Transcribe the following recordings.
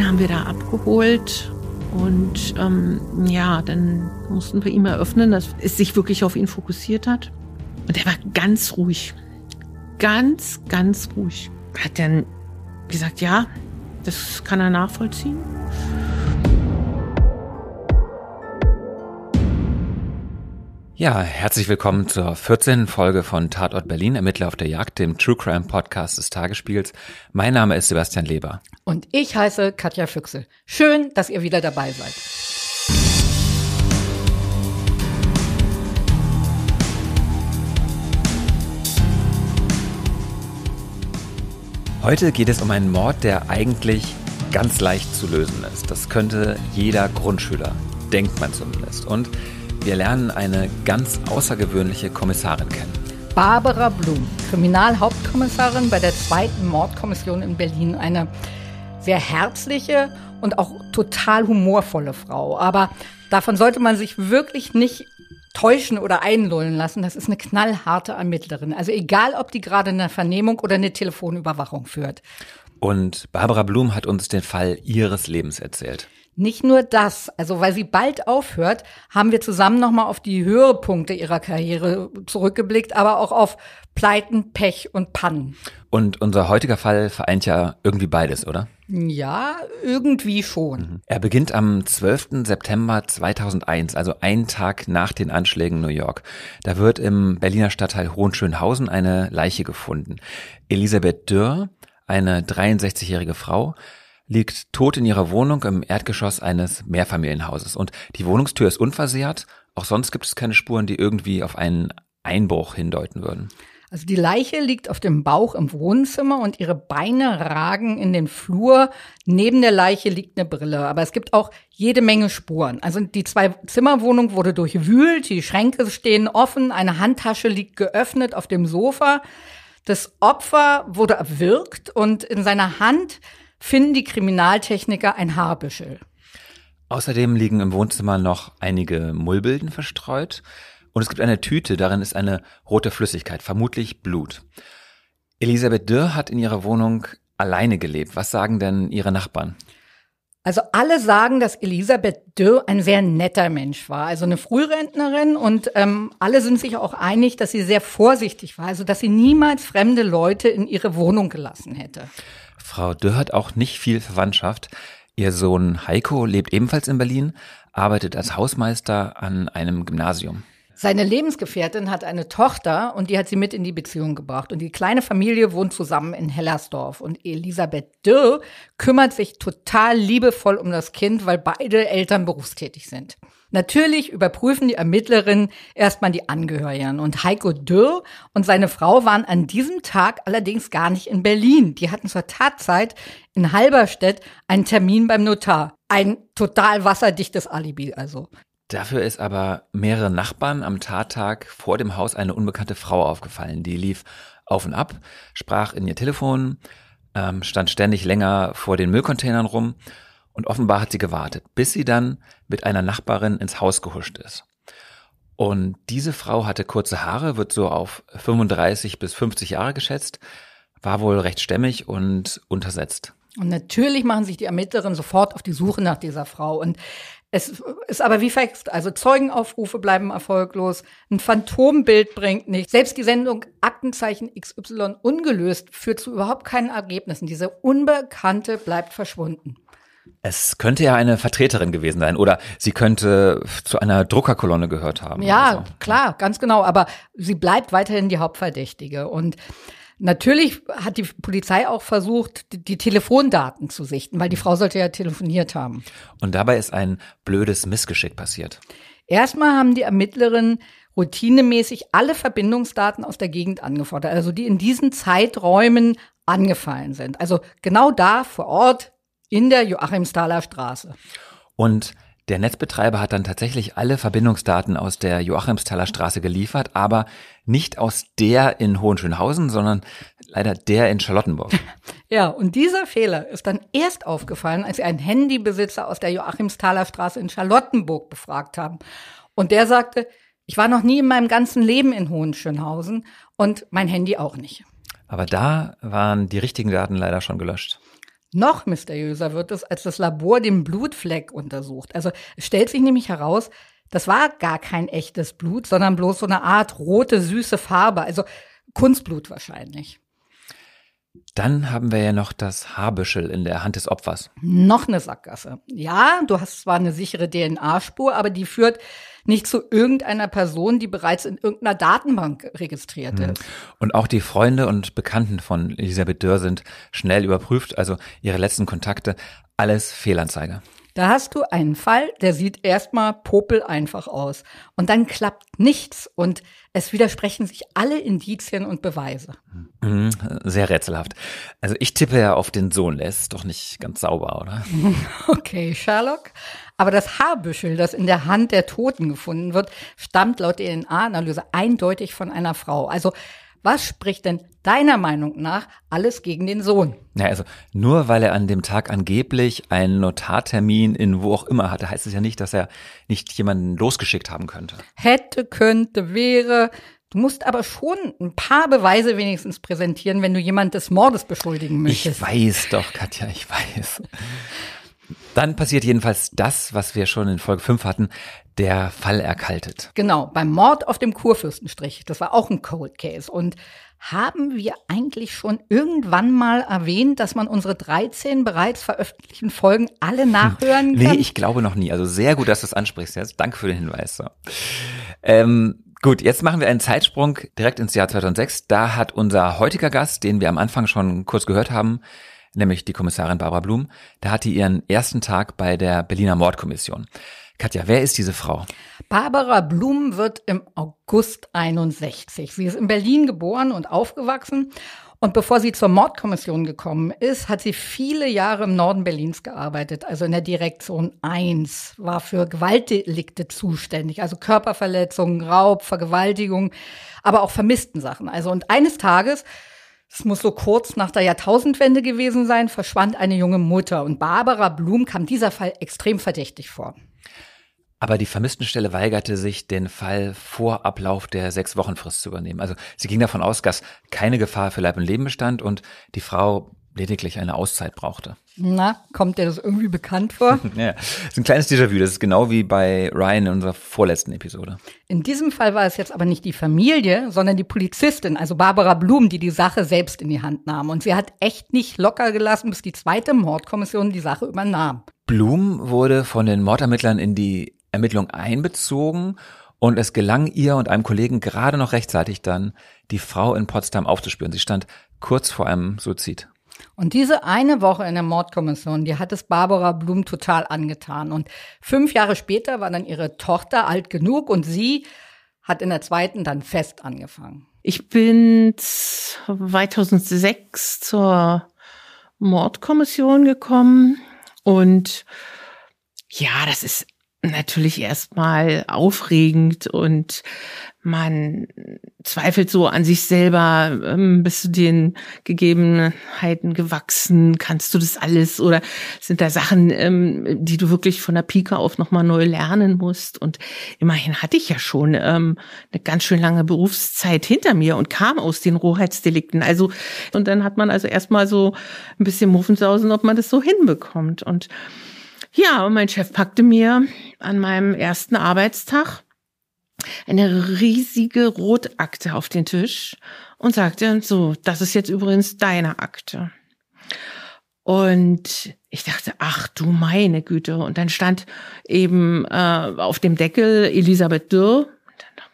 Den haben wir da abgeholt und ähm, ja, dann mussten wir ihm eröffnen, dass es sich wirklich auf ihn fokussiert hat. Und er war ganz ruhig. Ganz, ganz ruhig. Hat dann gesagt, ja, das kann er nachvollziehen. Ja, herzlich willkommen zur 14. Folge von Tatort Berlin, Ermittler auf der Jagd, dem True Crime Podcast des Tagesspiegels. Mein Name ist Sebastian Leber. Und ich heiße Katja Füchsel. Schön, dass ihr wieder dabei seid. Heute geht es um einen Mord, der eigentlich ganz leicht zu lösen ist. Das könnte jeder Grundschüler, denkt man zumindest. Und wir lernen eine ganz außergewöhnliche Kommissarin kennen. Barbara Blum, Kriminalhauptkommissarin bei der zweiten Mordkommission in Berlin. Eine sehr herzliche und auch total humorvolle Frau. Aber davon sollte man sich wirklich nicht täuschen oder einlullen lassen. Das ist eine knallharte Ermittlerin. Also egal, ob die gerade eine Vernehmung oder eine Telefonüberwachung führt. Und Barbara Blum hat uns den Fall ihres Lebens erzählt. Nicht nur das, also weil sie bald aufhört, haben wir zusammen nochmal auf die Höhepunkte ihrer Karriere zurückgeblickt, aber auch auf Pleiten, Pech und Pannen. Und unser heutiger Fall vereint ja irgendwie beides, oder? Ja, irgendwie schon. Mhm. Er beginnt am 12. September 2001, also einen Tag nach den Anschlägen in New York. Da wird im Berliner Stadtteil Hohenschönhausen eine Leiche gefunden. Elisabeth Dürr, eine 63-jährige Frau, liegt tot in ihrer Wohnung im Erdgeschoss eines Mehrfamilienhauses. Und die Wohnungstür ist unversehrt. Auch sonst gibt es keine Spuren, die irgendwie auf einen Einbruch hindeuten würden. Also die Leiche liegt auf dem Bauch im Wohnzimmer und ihre Beine ragen in den Flur. Neben der Leiche liegt eine Brille, aber es gibt auch jede Menge Spuren. Also die Zwei-Zimmer-Wohnung wurde durchwühlt, die Schränke stehen offen, eine Handtasche liegt geöffnet auf dem Sofa. Das Opfer wurde erwürgt und in seiner Hand finden die Kriminaltechniker ein Haarbüschel. Außerdem liegen im Wohnzimmer noch einige Mullbilden verstreut und es gibt eine Tüte, darin ist eine rote Flüssigkeit, vermutlich Blut. Elisabeth Dürr hat in ihrer Wohnung alleine gelebt. Was sagen denn ihre Nachbarn? Also alle sagen, dass Elisabeth Dürr ein sehr netter Mensch war, also eine Frührentnerin und ähm, alle sind sich auch einig, dass sie sehr vorsichtig war, also dass sie niemals fremde Leute in ihre Wohnung gelassen hätte. Frau Dürr hat auch nicht viel Verwandtschaft. Ihr Sohn Heiko lebt ebenfalls in Berlin, arbeitet als Hausmeister an einem Gymnasium. Seine Lebensgefährtin hat eine Tochter und die hat sie mit in die Beziehung gebracht. Und die kleine Familie wohnt zusammen in Hellersdorf. Und Elisabeth Dürr kümmert sich total liebevoll um das Kind, weil beide Eltern berufstätig sind. Natürlich überprüfen die Ermittlerinnen erstmal die Angehörigen. Und Heiko Dürr und seine Frau waren an diesem Tag allerdings gar nicht in Berlin. Die hatten zur Tatzeit in Halberstedt einen Termin beim Notar. Ein total wasserdichtes Alibi also. Dafür ist aber mehrere Nachbarn am Tattag vor dem Haus eine unbekannte Frau aufgefallen. Die lief auf und ab, sprach in ihr Telefon, ähm, stand ständig länger vor den Müllcontainern rum und offenbar hat sie gewartet, bis sie dann mit einer Nachbarin ins Haus gehuscht ist. Und diese Frau hatte kurze Haare, wird so auf 35 bis 50 Jahre geschätzt, war wohl recht stämmig und untersetzt. Und natürlich machen sich die Ermittlerinnen sofort auf die Suche nach dieser Frau. Und es ist aber wie fest, Also Zeugenaufrufe bleiben erfolglos. Ein Phantombild bringt nichts. Selbst die Sendung Aktenzeichen XY ungelöst führt zu überhaupt keinen Ergebnissen. Diese Unbekannte bleibt verschwunden. Es könnte ja eine Vertreterin gewesen sein oder sie könnte zu einer Druckerkolonne gehört haben. Ja, so. klar, ganz genau. Aber sie bleibt weiterhin die Hauptverdächtige. Und natürlich hat die Polizei auch versucht, die Telefondaten zu sichten, weil die Frau sollte ja telefoniert haben. Und dabei ist ein blödes Missgeschick passiert. Erstmal haben die Ermittlerinnen routinemäßig alle Verbindungsdaten aus der Gegend angefordert, also die in diesen Zeiträumen angefallen sind. Also genau da vor Ort in der Joachimsthaler Straße. Und der Netzbetreiber hat dann tatsächlich alle Verbindungsdaten aus der Joachimsthaler Straße geliefert, aber nicht aus der in Hohenschönhausen, sondern leider der in Charlottenburg. Ja, und dieser Fehler ist dann erst aufgefallen, als sie einen Handybesitzer aus der Joachimsthaler Straße in Charlottenburg befragt haben. Und der sagte, ich war noch nie in meinem ganzen Leben in Hohenschönhausen und mein Handy auch nicht. Aber da waren die richtigen Daten leider schon gelöscht. Noch mysteriöser wird es, als das Labor den Blutfleck untersucht. Also es stellt sich nämlich heraus, das war gar kein echtes Blut, sondern bloß so eine Art rote, süße Farbe, also Kunstblut wahrscheinlich. Dann haben wir ja noch das Haarbüschel in der Hand des Opfers. Noch eine Sackgasse. Ja, du hast zwar eine sichere DNA-Spur, aber die führt nicht zu irgendeiner Person, die bereits in irgendeiner Datenbank registriert mhm. ist. Und auch die Freunde und Bekannten von Elisabeth Dörr sind schnell überprüft, also ihre letzten Kontakte, alles Fehlanzeige. Da hast du einen Fall, der sieht erstmal popel einfach aus. Und dann klappt nichts und es widersprechen sich alle Indizien und Beweise. Mhm, sehr rätselhaft. Also ich tippe ja auf den Sohn Les, doch nicht ganz sauber, oder? Okay, Sherlock. Aber das Haarbüschel, das in der Hand der Toten gefunden wird, stammt laut DNA-Analyse eindeutig von einer Frau. Also was spricht denn deiner Meinung nach alles gegen den Sohn? Ja, also nur weil er an dem Tag angeblich einen Notartermin in wo auch immer hatte, heißt es ja nicht, dass er nicht jemanden losgeschickt haben könnte. Hätte, könnte, wäre. Du musst aber schon ein paar Beweise wenigstens präsentieren, wenn du jemand des Mordes beschuldigen möchtest. Ich weiß doch, Katja, ich weiß. Dann passiert jedenfalls das, was wir schon in Folge 5 hatten, der Fall erkaltet. Genau, beim Mord auf dem Kurfürstenstrich. Das war auch ein Cold Case. Und haben wir eigentlich schon irgendwann mal erwähnt, dass man unsere 13 bereits veröffentlichten Folgen alle hm. nachhören kann? Nee, ich glaube noch nie. Also sehr gut, dass du es das ansprichst. Ja, danke für den Hinweis. Ähm, Gut, jetzt machen wir einen Zeitsprung direkt ins Jahr 2006. Da hat unser heutiger Gast, den wir am Anfang schon kurz gehört haben, nämlich die Kommissarin Barbara Blum. Da hat die ihren ersten Tag bei der Berliner Mordkommission. Katja, wer ist diese Frau? Barbara Blum wird im August 61. Sie ist in Berlin geboren und aufgewachsen. Und bevor sie zur Mordkommission gekommen ist, hat sie viele Jahre im Norden Berlins gearbeitet, also in der Direktion 1, war für Gewaltdelikte zuständig, also Körperverletzungen, Raub, Vergewaltigung, aber auch vermissten Sachen. Also und eines Tages es muss so kurz nach der Jahrtausendwende gewesen sein, verschwand eine junge Mutter und Barbara Blum kam dieser Fall extrem verdächtig vor. Aber die Vermisstenstelle weigerte sich, den Fall vor Ablauf der sechs Wochenfrist zu übernehmen. Also sie ging davon aus, dass keine Gefahr für Leib und Leben bestand und die Frau lediglich eine Auszeit brauchte. Na, kommt dir das irgendwie bekannt vor? ja, das ist ein kleines Déjà-vu. Das ist genau wie bei Ryan in unserer vorletzten Episode. In diesem Fall war es jetzt aber nicht die Familie, sondern die Polizistin, also Barbara Blum, die die Sache selbst in die Hand nahm. Und sie hat echt nicht locker gelassen, bis die zweite Mordkommission die Sache übernahm. Blum wurde von den Mordermittlern in die Ermittlung einbezogen und es gelang ihr und einem Kollegen gerade noch rechtzeitig dann, die Frau in Potsdam aufzuspüren. Sie stand kurz vor einem Suizid. Und diese eine Woche in der Mordkommission, die hat es Barbara Blum total angetan. Und fünf Jahre später war dann ihre Tochter alt genug und sie hat in der zweiten dann fest angefangen. Ich bin 2006 zur Mordkommission gekommen und ja, das ist natürlich erstmal aufregend und man zweifelt so an sich selber, ähm, bist du den Gegebenheiten gewachsen, kannst du das alles oder sind da Sachen, ähm, die du wirklich von der Pike auf nochmal neu lernen musst? Und immerhin hatte ich ja schon ähm, eine ganz schön lange Berufszeit hinter mir und kam aus den Rohheitsdelikten. Also, und dann hat man also erstmal so ein bisschen Muffensausen, ob man das so hinbekommt. Und ja, mein Chef packte mir an meinem ersten Arbeitstag eine riesige Rotakte auf den Tisch und sagte so, das ist jetzt übrigens deine Akte. Und ich dachte, ach du meine Güte. Und dann stand eben äh, auf dem Deckel Elisabeth Dürr.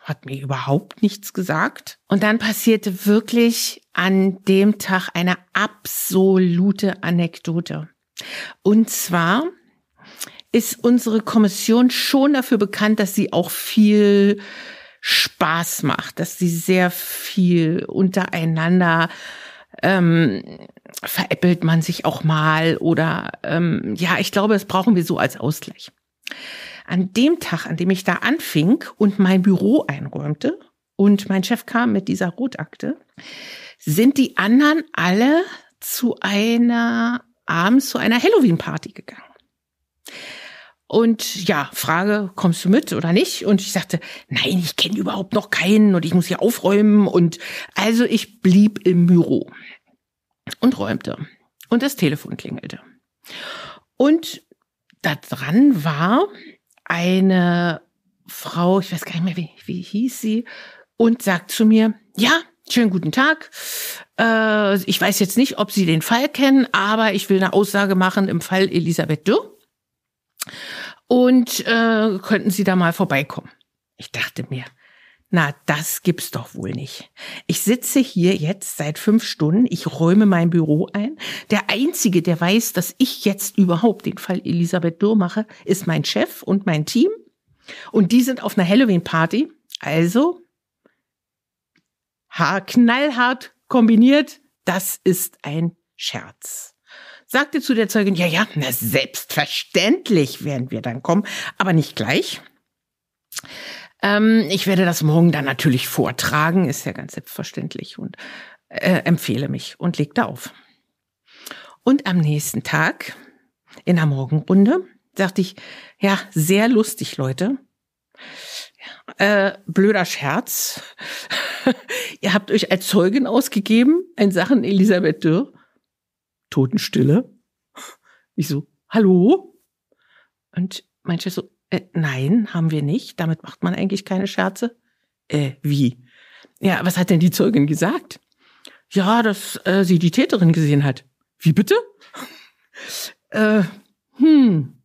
Hat mir überhaupt nichts gesagt. Und dann passierte wirklich an dem Tag eine absolute Anekdote. Und zwar ist unsere Kommission schon dafür bekannt, dass sie auch viel Spaß macht, dass sie sehr viel untereinander ähm, veräppelt man sich auch mal oder ähm, ja, ich glaube, das brauchen wir so als Ausgleich. An dem Tag, an dem ich da anfing und mein Büro einräumte und mein Chef kam mit dieser Rotakte, sind die anderen alle zu einer abends zu einer Halloween-Party gegangen. Und ja, Frage, kommst du mit oder nicht? Und ich sagte, nein, ich kenne überhaupt noch keinen und ich muss hier aufräumen. Und also ich blieb im Büro und räumte. Und das Telefon klingelte. Und da dran war eine Frau, ich weiß gar nicht mehr, wie, wie hieß sie, und sagt zu mir, ja, schönen guten Tag. Äh, ich weiß jetzt nicht, ob Sie den Fall kennen, aber ich will eine Aussage machen im Fall Elisabeth Dürr und äh, könnten Sie da mal vorbeikommen. Ich dachte mir, na, das gibt's doch wohl nicht. Ich sitze hier jetzt seit fünf Stunden, ich räume mein Büro ein. Der Einzige, der weiß, dass ich jetzt überhaupt den Fall Elisabeth Dürr mache, ist mein Chef und mein Team. Und die sind auf einer Halloween-Party. Also, haar knallhart kombiniert, das ist ein Scherz sagte zu der Zeugin, ja, ja, na, selbstverständlich werden wir dann kommen, aber nicht gleich. Ähm, ich werde das morgen dann natürlich vortragen, ist ja ganz selbstverständlich und äh, empfehle mich und legte auf. Und am nächsten Tag in der Morgenrunde dachte ich, ja, sehr lustig, Leute. Äh, blöder Scherz. Ihr habt euch als Zeugin ausgegeben ein Sachen Elisabeth Dürr. Totenstille. Ich so, hallo? Und mein Chef so, äh, nein, haben wir nicht. Damit macht man eigentlich keine Scherze. Äh, wie? Ja, was hat denn die Zeugin gesagt? Ja, dass äh, sie die Täterin gesehen hat. Wie bitte? äh, hm.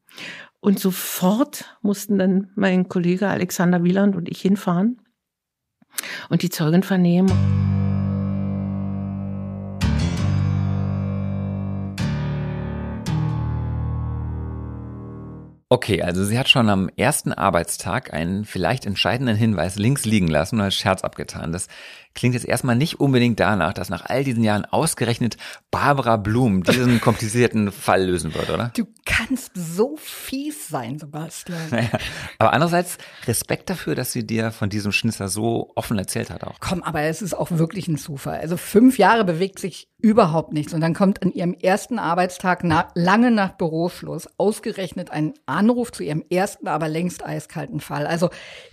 Und sofort mussten dann mein Kollege Alexander Wieland und ich hinfahren und die Zeugin vernehmen. Okay, also sie hat schon am ersten Arbeitstag einen vielleicht entscheidenden Hinweis links liegen lassen und als Scherz abgetan. Das klingt jetzt erstmal nicht unbedingt danach, dass nach all diesen Jahren ausgerechnet Barbara Blum diesen komplizierten Fall lösen wird, oder? Du kannst so fies sein, Sebastian. Naja, aber andererseits Respekt dafür, dass sie dir von diesem Schnitzer so offen erzählt hat auch. Komm, aber es ist auch wirklich ein Zufall. Also fünf Jahre bewegt sich überhaupt nichts. Und dann kommt an ihrem ersten Arbeitstag na, lange nach Büroschluss ausgerechnet ein Anruf zu ihrem ersten, aber längst eiskalten Fall. Also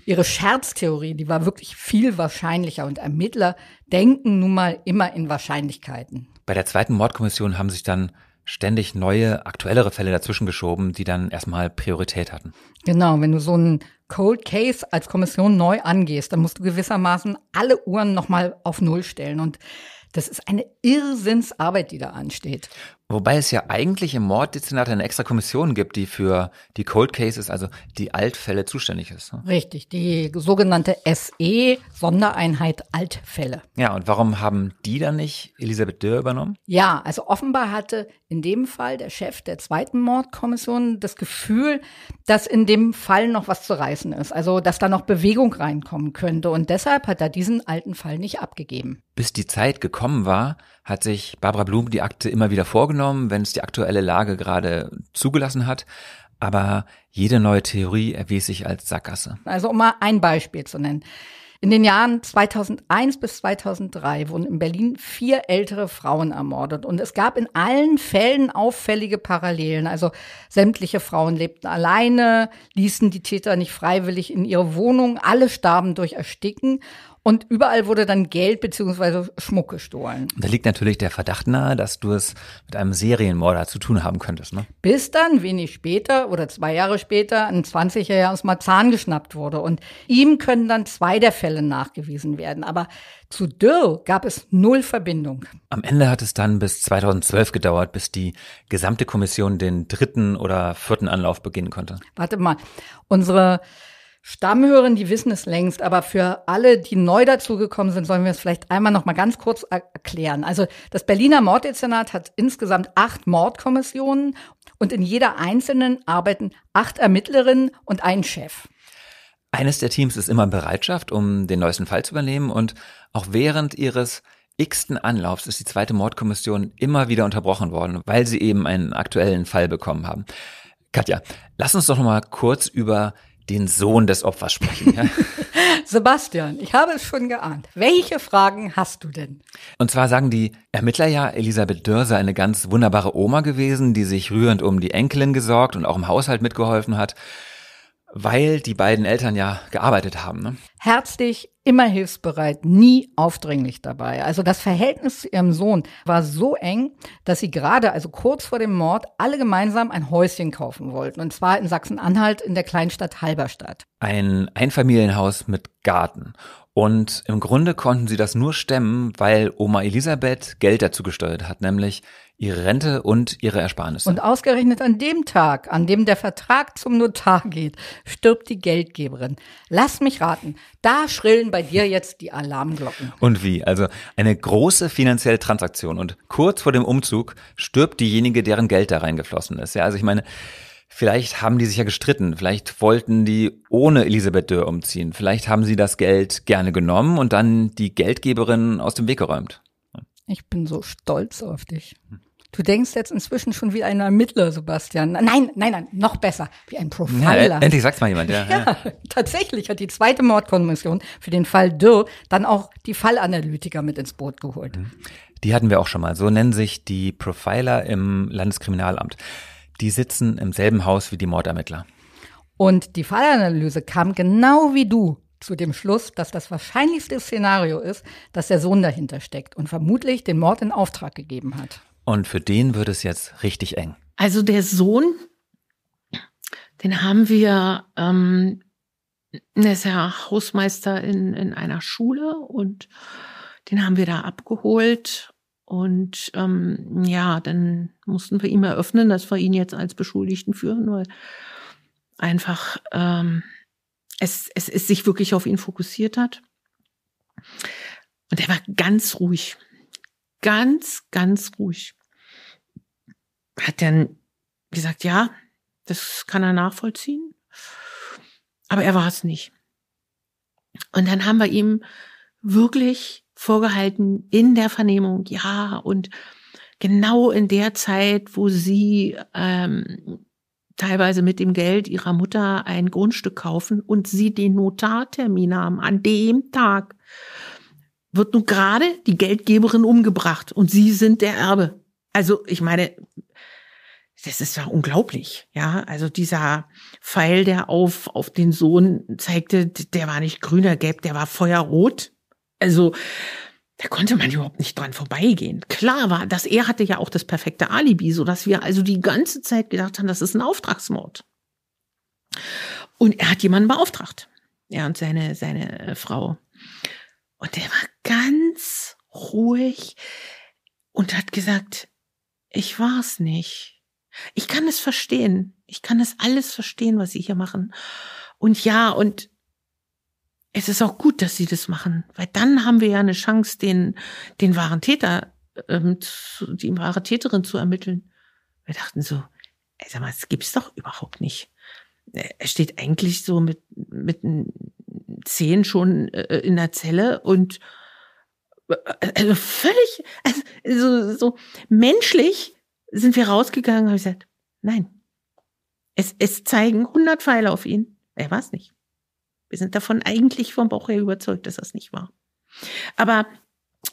ihre Scherztheorie, die war wirklich viel wahrscheinlicher und ermittelt Ermittler denken nun mal immer in Wahrscheinlichkeiten. Bei der zweiten Mordkommission haben sich dann ständig neue, aktuellere Fälle dazwischen geschoben, die dann erstmal Priorität hatten. Genau, wenn du so einen Cold Case als Kommission neu angehst, dann musst du gewissermaßen alle Uhren nochmal auf Null stellen. Und das ist eine Irrsinnsarbeit, die da ansteht. Wobei es ja eigentlich im Morddezernat eine extra Kommission gibt, die für die Cold Cases, also die Altfälle, zuständig ist. Ne? Richtig, die sogenannte SE, Sondereinheit Altfälle. Ja, und warum haben die dann nicht Elisabeth Dürr übernommen? Ja, also offenbar hatte in dem Fall der Chef der zweiten Mordkommission das Gefühl, dass in dem Fall noch was zu reißen ist, also dass da noch Bewegung reinkommen könnte. Und deshalb hat er diesen alten Fall nicht abgegeben. Bis die Zeit gekommen war, hat sich Barbara Blum die Akte immer wieder vorgenommen, wenn es die aktuelle Lage gerade zugelassen hat. Aber jede neue Theorie erwies sich als Sackgasse. Also um mal ein Beispiel zu nennen. In den Jahren 2001 bis 2003 wurden in Berlin vier ältere Frauen ermordet und es gab in allen Fällen auffällige Parallelen. Also sämtliche Frauen lebten alleine, ließen die Täter nicht freiwillig in ihre Wohnung, alle starben durch Ersticken und überall wurde dann Geld beziehungsweise Schmuck gestohlen. da liegt natürlich der Verdacht nahe, dass du es mit einem Serienmörder zu tun haben könntest. Ne? Bis dann, wenig später oder zwei Jahre später, ein 20-Jähriger er aus Marzahn geschnappt wurde. Und ihm können dann zwei der Fälle nachgewiesen werden. Aber zu Dirl gab es null Verbindung. Am Ende hat es dann bis 2012 gedauert, bis die gesamte Kommission den dritten oder vierten Anlauf beginnen konnte. Warte mal, unsere Stammhörerinnen, die wissen es längst, aber für alle, die neu dazugekommen sind, sollen wir es vielleicht einmal noch mal ganz kurz er erklären. Also das Berliner Morddezernat hat insgesamt acht Mordkommissionen und in jeder einzelnen arbeiten acht Ermittlerinnen und ein Chef. Eines der Teams ist immer in Bereitschaft, um den neuesten Fall zu übernehmen und auch während ihres x-ten Anlaufs ist die zweite Mordkommission immer wieder unterbrochen worden, weil sie eben einen aktuellen Fall bekommen haben. Katja, lass uns doch noch mal kurz über den Sohn des Opfers sprechen. Ja? Sebastian, ich habe es schon geahnt. Welche Fragen hast du denn? Und zwar sagen die Ermittler ja, Elisabeth Dörr sei eine ganz wunderbare Oma gewesen, die sich rührend um die Enkelin gesorgt und auch im Haushalt mitgeholfen hat weil die beiden Eltern ja gearbeitet haben. Ne? Herzlich, immer hilfsbereit, nie aufdringlich dabei. Also das Verhältnis zu ihrem Sohn war so eng, dass sie gerade, also kurz vor dem Mord, alle gemeinsam ein Häuschen kaufen wollten. Und zwar in Sachsen-Anhalt in der Kleinstadt Halberstadt. Ein Einfamilienhaus mit Garten. Und im Grunde konnten sie das nur stemmen, weil Oma Elisabeth Geld dazu gesteuert hat, nämlich ihre Rente und ihre Ersparnisse. Und ausgerechnet an dem Tag, an dem der Vertrag zum Notar geht, stirbt die Geldgeberin. Lass mich raten, da schrillen bei dir jetzt die Alarmglocken. Und wie? Also eine große finanzielle Transaktion und kurz vor dem Umzug stirbt diejenige, deren Geld da reingeflossen ist. Ja, also ich meine, Vielleicht haben die sich ja gestritten, vielleicht wollten die ohne Elisabeth Dürr umziehen, vielleicht haben sie das Geld gerne genommen und dann die Geldgeberin aus dem Weg geräumt. Ich bin so stolz auf dich. Hm. Du denkst jetzt inzwischen schon wie ein Ermittler, Sebastian. Nein, nein, nein, noch besser, wie ein Profiler. Ja, endlich sagt mal jemand, ja, ja. ja. Tatsächlich hat die zweite Mordkommission für den Fall Dürr dann auch die Fallanalytiker mit ins Boot geholt. Mhm. Die hatten wir auch schon mal. So nennen sich die Profiler im Landeskriminalamt. Die sitzen im selben Haus wie die Mordermittler. Und die Fallanalyse kam genau wie du zu dem Schluss, dass das wahrscheinlichste Szenario ist, dass der Sohn dahinter steckt und vermutlich den Mord in Auftrag gegeben hat. Und für den wird es jetzt richtig eng. Also der Sohn, den haben wir, ähm, der ist ja Hausmeister in, in einer Schule und den haben wir da abgeholt. Und ähm, ja, dann mussten wir ihm eröffnen, dass wir ihn jetzt als Beschuldigten führen, weil einfach ähm, es, es, es sich wirklich auf ihn fokussiert hat. Und er war ganz ruhig. Ganz, ganz ruhig hat dann gesagt, ja, das kann er nachvollziehen. Aber er war es nicht. Und dann haben wir ihm wirklich vorgehalten in der Vernehmung, ja, und genau in der Zeit, wo sie ähm, teilweise mit dem Geld ihrer Mutter ein Grundstück kaufen und sie den Notartermin haben, an dem Tag wird nun gerade die Geldgeberin umgebracht und sie sind der Erbe. Also ich meine, das ist ja unglaublich, ja. Also dieser Pfeil, der auf, auf den Sohn zeigte, der war nicht grüner gelb, der war feuerrot. Also, da konnte man überhaupt nicht dran vorbeigehen. Klar war, dass er hatte ja auch das perfekte Alibi, so dass wir also die ganze Zeit gedacht haben, das ist ein Auftragsmord. Und er hat jemanden beauftragt. Ja, und seine, seine äh, Frau. Und er war ganz ruhig und hat gesagt, ich war's nicht ich kann es verstehen. Ich kann es alles verstehen, was sie hier machen. Und ja, und es ist auch gut, dass sie das machen, weil dann haben wir ja eine Chance, den, den wahren Täter, ähm, zu, die wahre Täterin zu ermitteln. Wir dachten so, ey, sag mal, das gibt's doch überhaupt nicht. Äh, er steht eigentlich so mit, mit zehn schon äh, in der Zelle und äh, also völlig, also so, so menschlich sind wir rausgegangen, habe ich gesagt, nein. Es, es zeigen 100 Pfeile auf ihn. Er war es nicht. Wir sind davon eigentlich vom Bauch her überzeugt, dass das nicht war. Aber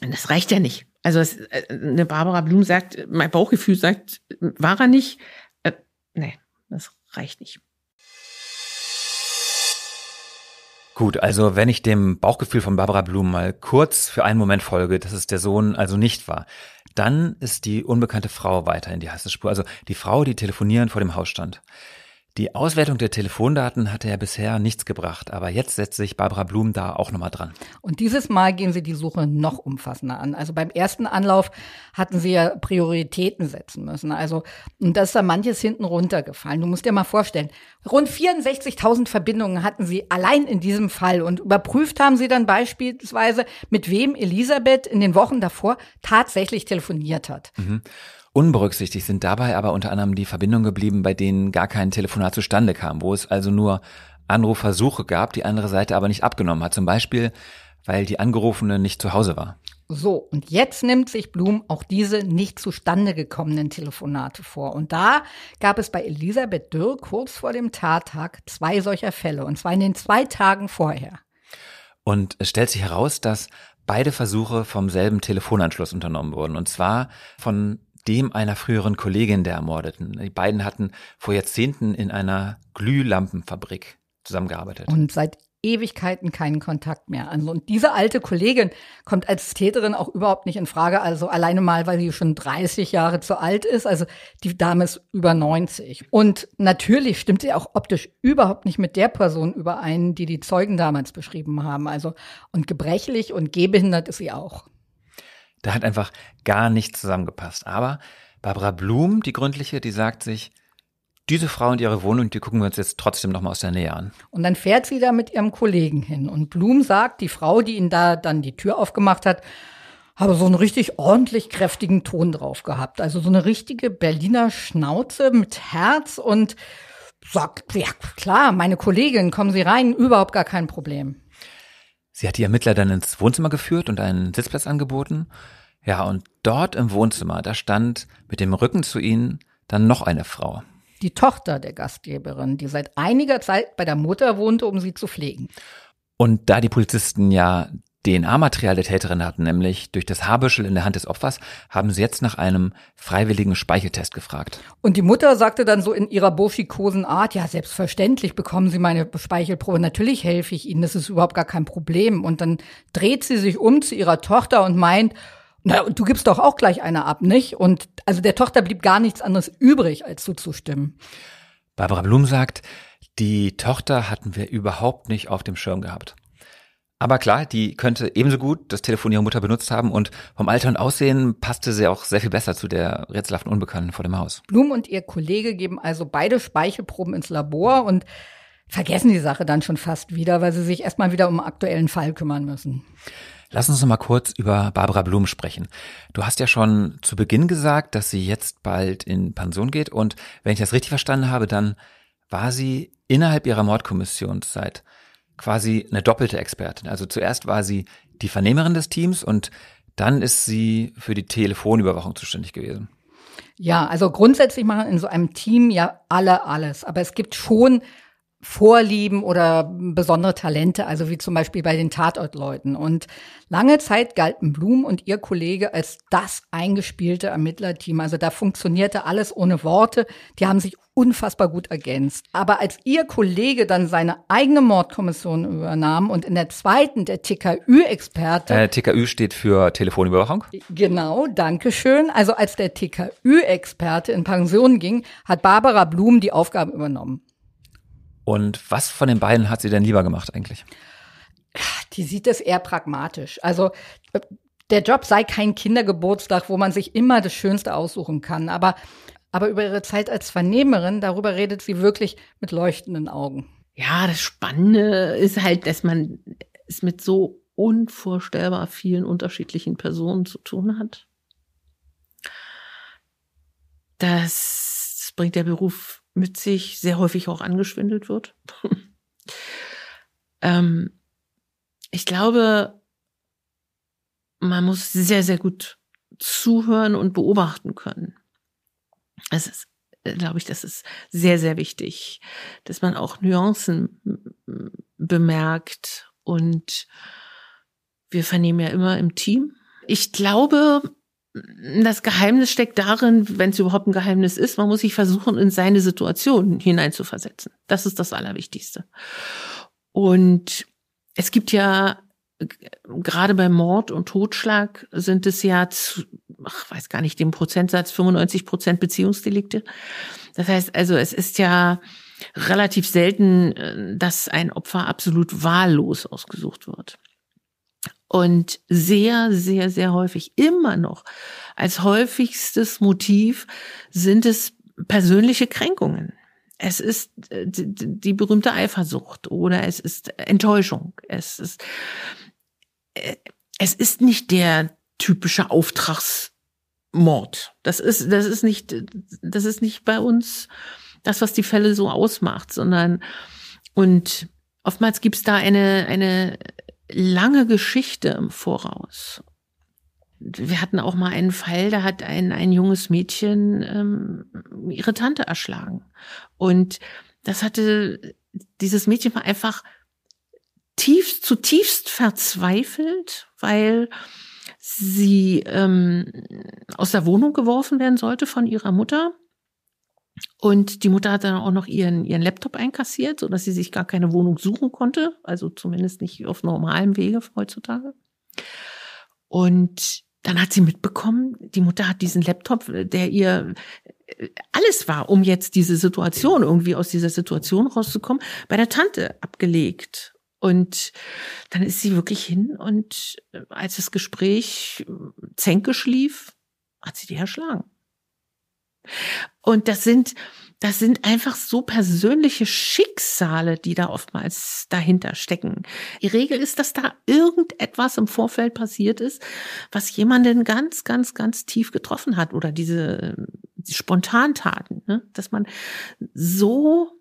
das reicht ja nicht. Also es, äh, eine Barbara Blum sagt, mein Bauchgefühl sagt, war er nicht. Äh, nee, das reicht nicht. Gut, also wenn ich dem Bauchgefühl von Barbara Blum mal kurz für einen Moment folge, dass es der Sohn also nicht war, dann ist die unbekannte Frau weiter in die heiße Spur. Also die Frau, die telefonieren vor dem Haus stand. Die Auswertung der Telefondaten hatte ja bisher nichts gebracht, aber jetzt setzt sich Barbara Blum da auch nochmal dran. Und dieses Mal gehen Sie die Suche noch umfassender an. Also beim ersten Anlauf hatten Sie ja Prioritäten setzen müssen. Also, und da ist da manches hinten runtergefallen. Du musst dir mal vorstellen, rund 64.000 Verbindungen hatten Sie allein in diesem Fall und überprüft haben Sie dann beispielsweise, mit wem Elisabeth in den Wochen davor tatsächlich telefoniert hat. Mhm. Unberücksichtigt sind dabei aber unter anderem die Verbindungen geblieben, bei denen gar kein Telefonat zustande kam, wo es also nur Anrufversuche gab, die andere Seite aber nicht abgenommen hat. Zum Beispiel, weil die Angerufene nicht zu Hause war. So, und jetzt nimmt sich Blum auch diese nicht zustande gekommenen Telefonate vor. Und da gab es bei Elisabeth Dürr kurz vor dem Tattag zwei solcher Fälle, und zwar in den zwei Tagen vorher. Und es stellt sich heraus, dass beide Versuche vom selben Telefonanschluss unternommen wurden, und zwar von dem einer früheren Kollegin der Ermordeten. Die beiden hatten vor Jahrzehnten in einer Glühlampenfabrik zusammengearbeitet. Und seit Ewigkeiten keinen Kontakt mehr. Also, und diese alte Kollegin kommt als Täterin auch überhaupt nicht in Frage. Also alleine mal, weil sie schon 30 Jahre zu alt ist. Also die Dame ist über 90. Und natürlich stimmt sie auch optisch überhaupt nicht mit der Person überein, die die Zeugen damals beschrieben haben. Also und gebrechlich und gehbehindert ist sie auch. Da hat einfach gar nichts zusammengepasst. Aber Barbara Blum, die Gründliche, die sagt sich, diese Frau und ihre Wohnung, die gucken wir uns jetzt trotzdem noch mal aus der Nähe an. Und dann fährt sie da mit ihrem Kollegen hin. Und Blum sagt, die Frau, die ihn da dann die Tür aufgemacht hat, habe so einen richtig ordentlich kräftigen Ton drauf gehabt. Also so eine richtige Berliner Schnauze mit Herz und sagt, ja klar, meine Kollegin, kommen Sie rein, überhaupt gar kein Problem. Sie hat die Ermittler dann ins Wohnzimmer geführt und einen Sitzplatz angeboten. Ja, und dort im Wohnzimmer, da stand mit dem Rücken zu ihnen dann noch eine Frau. Die Tochter der Gastgeberin, die seit einiger Zeit bei der Mutter wohnte, um sie zu pflegen. Und da die Polizisten ja DNA-Material der Täterin hatten, nämlich durch das Haarbüschel in der Hand des Opfers, haben sie jetzt nach einem freiwilligen Speicheltest gefragt. Und die Mutter sagte dann so in ihrer burschikosen Art, ja, selbstverständlich bekommen Sie meine Speichelprobe, natürlich helfe ich Ihnen, das ist überhaupt gar kein Problem. Und dann dreht sie sich um zu ihrer Tochter und meint, na, du gibst doch auch gleich eine ab, nicht? Und also der Tochter blieb gar nichts anderes übrig, als zuzustimmen. Barbara Blum sagt, die Tochter hatten wir überhaupt nicht auf dem Schirm gehabt. Aber klar, die könnte ebenso gut das Telefon ihrer Mutter benutzt haben und vom Alter und Aussehen passte sie auch sehr viel besser zu der rätselhaften Unbekannten vor dem Haus. Blum und ihr Kollege geben also beide Speichelproben ins Labor und vergessen die Sache dann schon fast wieder, weil sie sich erstmal wieder um einen aktuellen Fall kümmern müssen. Lass uns noch mal kurz über Barbara Blum sprechen. Du hast ja schon zu Beginn gesagt, dass sie jetzt bald in Pension geht und wenn ich das richtig verstanden habe, dann war sie innerhalb ihrer Mordkommissionszeit quasi eine doppelte Expertin. Also zuerst war sie die Vernehmerin des Teams und dann ist sie für die Telefonüberwachung zuständig gewesen. Ja, also grundsätzlich machen in so einem Team ja alle alles. Aber es gibt schon Vorlieben oder besondere Talente, also wie zum Beispiel bei den Tatortleuten. Und lange Zeit galten Blum und ihr Kollege als das eingespielte Ermittlerteam. Also da funktionierte alles ohne Worte. Die haben sich unfassbar gut ergänzt. Aber als ihr Kollege dann seine eigene Mordkommission übernahm und in der zweiten der TKÜ-Experte. Äh, TKÜ steht für Telefonüberwachung. Äh, genau, danke schön. Also als der TKÜ-Experte in Pension ging, hat Barbara Blum die Aufgaben übernommen. Und was von den beiden hat sie denn lieber gemacht eigentlich? Die sieht es eher pragmatisch. Also äh, der Job sei kein Kindergeburtstag, wo man sich immer das Schönste aussuchen kann. Aber, aber über ihre Zeit als Vernehmerin, darüber redet sie wirklich mit leuchtenden Augen. Ja, das Spannende ist halt, dass man es mit so unvorstellbar vielen unterschiedlichen Personen zu tun hat. Das bringt der Beruf mit sich sehr häufig auch angeschwindelt wird. ähm, ich glaube, man muss sehr, sehr gut zuhören und beobachten können. Es ist, äh, glaube ich, das ist sehr, sehr wichtig, dass man auch Nuancen bemerkt und wir vernehmen ja immer im Team. Ich glaube, das Geheimnis steckt darin, wenn es überhaupt ein Geheimnis ist, man muss sich versuchen, in seine Situation hineinzuversetzen. Das ist das Allerwichtigste. Und es gibt ja, gerade bei Mord und Totschlag sind es ja, zu, ach, weiß gar nicht, den Prozentsatz 95 Prozent Beziehungsdelikte. Das heißt also, es ist ja relativ selten, äh, dass ein Opfer absolut wahllos ausgesucht wird und sehr, sehr, sehr häufig immer noch als häufigstes Motiv sind es persönliche Kränkungen. Es ist äh, die berühmte Eifersucht oder es ist Enttäuschung. Es ist, äh, es ist nicht der typische Auftragsmord. Das ist, das ist nicht, das ist nicht bei uns das, was die Fälle so ausmacht, sondern und oftmals gibt es da eine, eine lange Geschichte im Voraus. Wir hatten auch mal einen Fall, da hat ein, ein junges Mädchen ähm, ihre Tante erschlagen. Und das hatte, dieses Mädchen war einfach tiefst, zutiefst verzweifelt, weil sie ähm, aus der Wohnung geworfen werden sollte von ihrer Mutter. Und die Mutter hat dann auch noch ihren, ihren Laptop einkassiert, sodass sie sich gar keine Wohnung suchen konnte. Also zumindest nicht auf normalem Wege heutzutage. Und dann hat sie mitbekommen, die Mutter hat diesen Laptop, der ihr äh, alles war, um jetzt diese Situation, irgendwie aus dieser Situation rauszukommen, bei der Tante abgelegt. Und dann ist sie wirklich hin und äh, als das Gespräch äh, Zänke schlief, hat sie die erschlagen. Und das sind, das sind einfach so persönliche Schicksale, die da oftmals dahinter stecken. Die Regel ist, dass da irgendetwas im Vorfeld passiert ist, was jemanden ganz, ganz, ganz tief getroffen hat oder diese die Spontantaten, ne? dass man so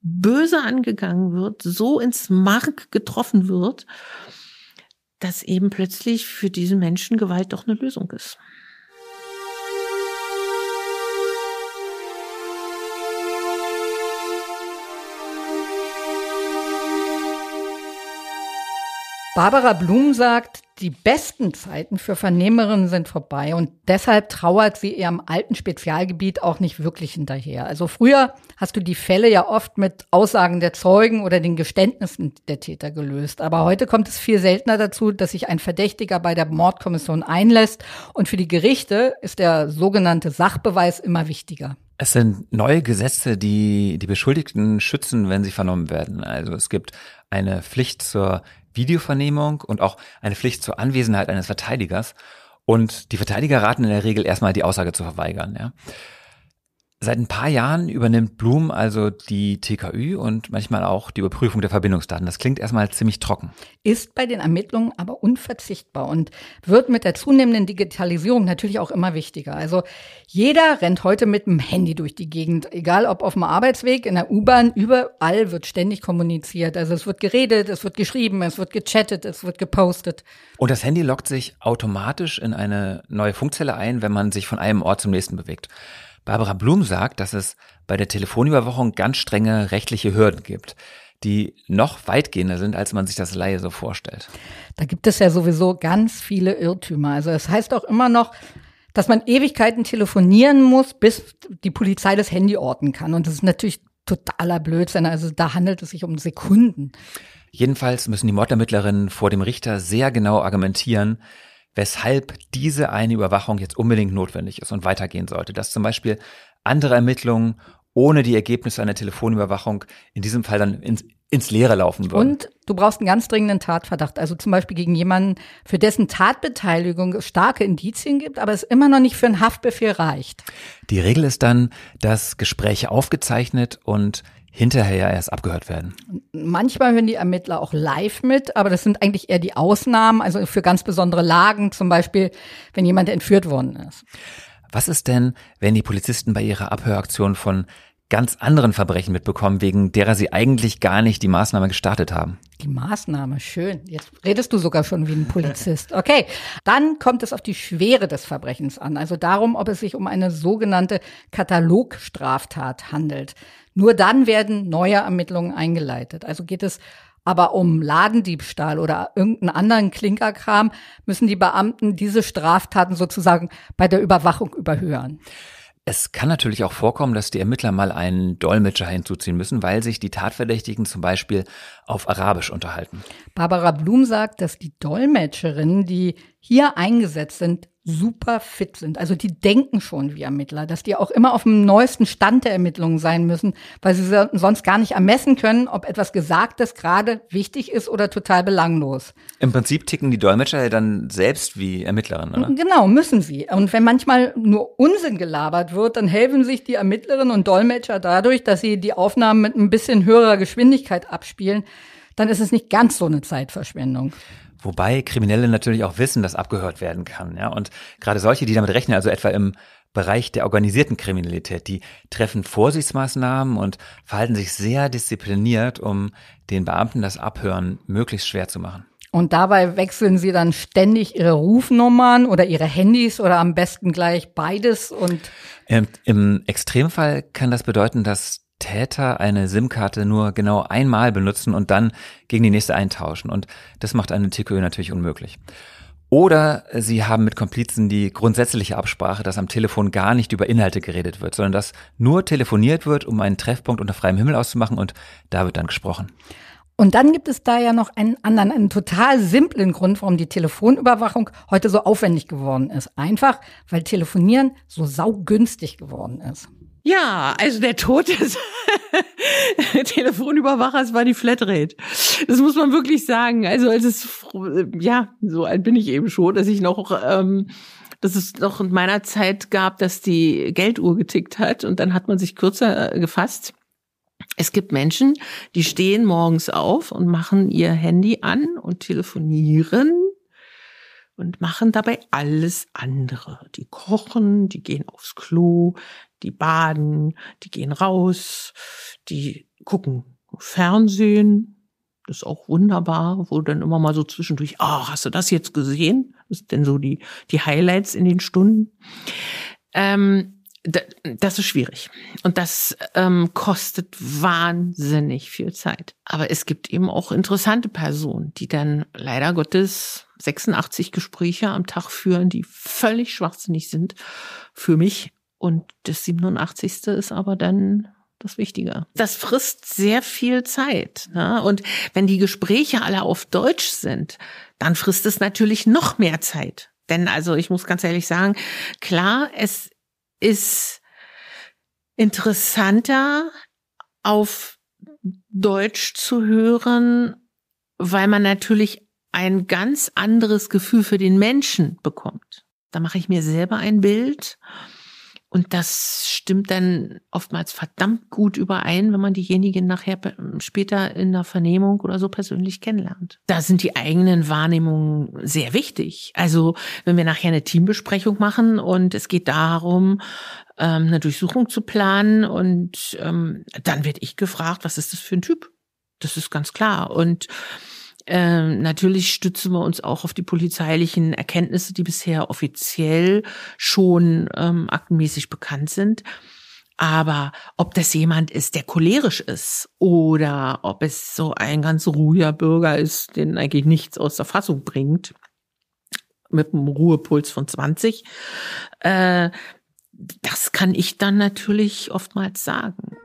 böse angegangen wird, so ins Mark getroffen wird, dass eben plötzlich für diesen Menschen Gewalt doch eine Lösung ist. Barbara Blum sagt, die besten Zeiten für Vernehmerinnen sind vorbei und deshalb trauert sie ihrem alten Spezialgebiet auch nicht wirklich hinterher. Also früher hast du die Fälle ja oft mit Aussagen der Zeugen oder den Geständnissen der Täter gelöst. Aber heute kommt es viel seltener dazu, dass sich ein Verdächtiger bei der Mordkommission einlässt und für die Gerichte ist der sogenannte Sachbeweis immer wichtiger. Es sind neue Gesetze, die die Beschuldigten schützen, wenn sie vernommen werden. Also es gibt eine Pflicht zur Videovernehmung und auch eine Pflicht zur Anwesenheit eines Verteidigers. Und die Verteidiger raten in der Regel erstmal die Aussage zu verweigern. Ja. Seit ein paar Jahren übernimmt Bloom also die TKÜ und manchmal auch die Überprüfung der Verbindungsdaten. Das klingt erstmal ziemlich trocken. Ist bei den Ermittlungen aber unverzichtbar und wird mit der zunehmenden Digitalisierung natürlich auch immer wichtiger. Also jeder rennt heute mit dem Handy durch die Gegend, egal ob auf dem Arbeitsweg, in der U-Bahn, überall wird ständig kommuniziert. Also es wird geredet, es wird geschrieben, es wird gechattet, es wird gepostet. Und das Handy lockt sich automatisch in eine neue Funkzelle ein, wenn man sich von einem Ort zum nächsten bewegt. Barbara Blum sagt, dass es bei der Telefonüberwachung ganz strenge rechtliche Hürden gibt die noch weitgehender sind, als man sich das Laie so vorstellt. Da gibt es ja sowieso ganz viele Irrtümer. Also es das heißt auch immer noch, dass man Ewigkeiten telefonieren muss, bis die Polizei das Handy orten kann. Und das ist natürlich totaler Blödsinn. Also da handelt es sich um Sekunden. Jedenfalls müssen die Mordermittlerinnen vor dem Richter sehr genau argumentieren, weshalb diese eine Überwachung jetzt unbedingt notwendig ist und weitergehen sollte. Dass zum Beispiel andere Ermittlungen ohne die Ergebnisse einer Telefonüberwachung in diesem Fall dann ins, ins Leere laufen würden. Und du brauchst einen ganz dringenden Tatverdacht, also zum Beispiel gegen jemanden, für dessen Tatbeteiligung es starke Indizien gibt, aber es immer noch nicht für einen Haftbefehl reicht. Die Regel ist dann, dass Gespräche aufgezeichnet und hinterher ja erst abgehört werden. Manchmal hören die Ermittler auch live mit, aber das sind eigentlich eher die Ausnahmen, also für ganz besondere Lagen, zum Beispiel, wenn jemand entführt worden ist. Was ist denn, wenn die Polizisten bei ihrer Abhöraktion von ganz anderen Verbrechen mitbekommen, wegen derer sie eigentlich gar nicht die Maßnahme gestartet haben? Die Maßnahme, schön. Jetzt redest du sogar schon wie ein Polizist. Okay, dann kommt es auf die Schwere des Verbrechens an, also darum, ob es sich um eine sogenannte Katalogstraftat handelt. Nur dann werden neue Ermittlungen eingeleitet. Also geht es aber um Ladendiebstahl oder irgendeinen anderen Klinkerkram, müssen die Beamten diese Straftaten sozusagen bei der Überwachung überhören. Es kann natürlich auch vorkommen, dass die Ermittler mal einen Dolmetscher hinzuziehen müssen, weil sich die Tatverdächtigen zum Beispiel auf Arabisch unterhalten. Barbara Blum sagt, dass die Dolmetscherinnen, die hier eingesetzt sind, super fit sind. Also die denken schon wie Ermittler, dass die auch immer auf dem neuesten Stand der Ermittlungen sein müssen, weil sie sonst gar nicht ermessen können, ob etwas Gesagtes gerade wichtig ist oder total belanglos. Im Prinzip ticken die Dolmetscher ja dann selbst wie Ermittlerinnen, oder? Genau, müssen sie. Und wenn manchmal nur Unsinn gelabert wird, dann helfen sich die Ermittlerinnen und Dolmetscher dadurch, dass sie die Aufnahmen mit ein bisschen höherer Geschwindigkeit abspielen. Dann ist es nicht ganz so eine Zeitverschwendung. Wobei Kriminelle natürlich auch wissen, dass abgehört werden kann. Ja? Und gerade solche, die damit rechnen, also etwa im Bereich der organisierten Kriminalität, die treffen Vorsichtsmaßnahmen und verhalten sich sehr diszipliniert, um den Beamten das Abhören möglichst schwer zu machen. Und dabei wechseln sie dann ständig ihre Rufnummern oder ihre Handys oder am besten gleich beides und Im, ähm, Im Extremfall kann das bedeuten, dass Täter eine SIM-Karte nur genau einmal benutzen und dann gegen die nächste eintauschen. Und das macht eine TKÖ natürlich unmöglich. Oder sie haben mit Komplizen die grundsätzliche Absprache, dass am Telefon gar nicht über Inhalte geredet wird, sondern dass nur telefoniert wird, um einen Treffpunkt unter freiem Himmel auszumachen und da wird dann gesprochen. Und dann gibt es da ja noch einen anderen, einen total simplen Grund, warum die Telefonüberwachung heute so aufwendig geworden ist. Einfach, weil Telefonieren so saugünstig geworden ist. Ja, also der Tod ist. Telefonüberwacher, es war die Flatrate. Das muss man wirklich sagen. Also als es, ja, so alt bin ich eben schon, dass ich noch, ähm, dass es noch in meiner Zeit gab, dass die Gelduhr getickt hat und dann hat man sich kürzer äh, gefasst. Es gibt Menschen, die stehen morgens auf und machen ihr Handy an und telefonieren und machen dabei alles andere. Die kochen, die gehen aufs Klo, die baden, die gehen raus, die gucken Fernsehen, das ist auch wunderbar, wo dann immer mal so zwischendurch, ah, oh, hast du das jetzt gesehen? Das sind denn so die, die Highlights in den Stunden. Ähm, das ist schwierig. Und das ähm, kostet wahnsinnig viel Zeit. Aber es gibt eben auch interessante Personen, die dann leider Gottes 86 Gespräche am Tag führen, die völlig schwachsinnig sind für mich und das 87. ist aber dann das Wichtige. Das frisst sehr viel Zeit. Ne? Und wenn die Gespräche alle auf Deutsch sind, dann frisst es natürlich noch mehr Zeit. Denn also ich muss ganz ehrlich sagen, klar, es ist interessanter auf Deutsch zu hören, weil man natürlich ein ganz anderes Gefühl für den Menschen bekommt. Da mache ich mir selber ein Bild und das stimmt dann oftmals verdammt gut überein, wenn man diejenigen nachher später in der Vernehmung oder so persönlich kennenlernt. Da sind die eigenen Wahrnehmungen sehr wichtig. Also wenn wir nachher eine Teambesprechung machen und es geht darum, ähm, eine Durchsuchung zu planen und ähm, dann wird ich gefragt, was ist das für ein Typ? Das ist ganz klar. Und ähm, natürlich stützen wir uns auch auf die polizeilichen Erkenntnisse, die bisher offiziell schon ähm, aktenmäßig bekannt sind. Aber ob das jemand ist, der cholerisch ist oder ob es so ein ganz ruhiger Bürger ist, den eigentlich nichts aus der Fassung bringt, mit einem Ruhepuls von 20, äh, das kann ich dann natürlich oftmals sagen.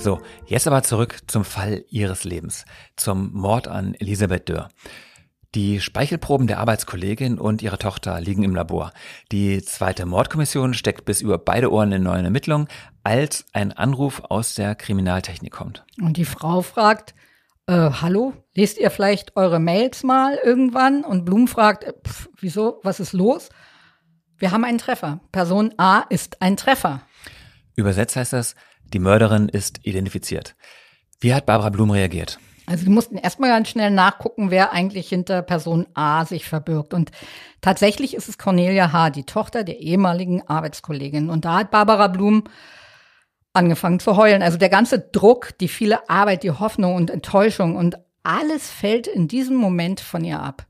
So, jetzt aber zurück zum Fall ihres Lebens, zum Mord an Elisabeth Dörr. Die Speichelproben der Arbeitskollegin und ihrer Tochter liegen im Labor. Die zweite Mordkommission steckt bis über beide Ohren in neuen Ermittlungen, als ein Anruf aus der Kriminaltechnik kommt. Und die Frau fragt, äh, hallo, lest ihr vielleicht eure Mails mal irgendwann? Und Blum fragt, äh, pff, wieso, was ist los? Wir haben einen Treffer. Person A ist ein Treffer. Übersetzt heißt das, die Mörderin ist identifiziert. Wie hat Barbara Blum reagiert? Also sie mussten erstmal ganz schnell nachgucken, wer eigentlich hinter Person A sich verbirgt. Und tatsächlich ist es Cornelia H., die Tochter der ehemaligen Arbeitskollegin. Und da hat Barbara Blum angefangen zu heulen. Also der ganze Druck, die viele Arbeit, die Hoffnung und Enttäuschung und alles fällt in diesem Moment von ihr ab